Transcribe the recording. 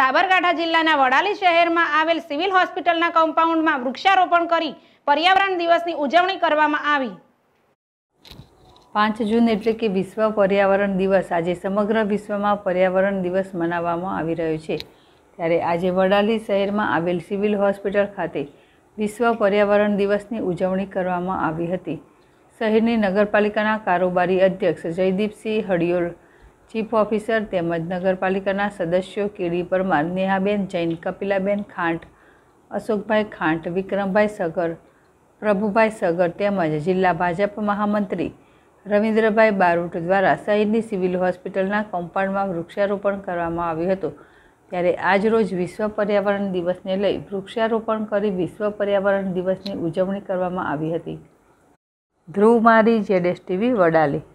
સાબરકાંઠા જિલ્લાના વડાલી શહેરમાં આવેલ સિવિલ હોસ્પિટલના કમ્પાઉન્ડમાં વૃક્ષારોપણ કરી પર્યાવરણ દિવસની ઉજવણી કરવામાં આવી પાંચ જૂન એટલે કે વિશ્વ પર્યાવરણ દિવસ આજે સમગ્ર વિશ્વમાં પર્યાવરણ દિવસ મનાવવામાં આવી રહ્યો છે ત્યારે આજે વડાલી શહેરમાં આવેલ સિવિલ હોસ્પિટલ ખાતે વિશ્વ પર્યાવરણ દિવસની ઉજવણી કરવામાં આવી હતી શહેરની નગરપાલિકાના કારોબારી અધ્યક્ષ જયદીપસિંહ હડિયોલ ચીફ ઓફિસર તેમજ નગરપાલિકાના સદસ્યો કેડી પરમાર નેહાબેન જૈન કપિલાબેન ખાંટ અશોકભાઈ ખાંટ વિક્રમભાઈ સગર પ્રભુભાઈ સગર તેમજ જિલ્લા ભાજપ મહામંત્રી રવિન્દ્રભાઈ બારૂટ દ્વારા શહેરની સિવિલ હોસ્પિટલના કમ્પાઉન્ડમાં વૃક્ષારોપણ કરવામાં આવ્યું હતું ત્યારે આજરોજ વિશ્વ પર્યાવરણ દિવસને લઈ વૃક્ષારોપણ કરી વિશ્વ પર્યાવરણ દિવસની ઉજવણી કરવામાં આવી હતી ધ્રુવ મારી જેડેસ ટીવી વડાલી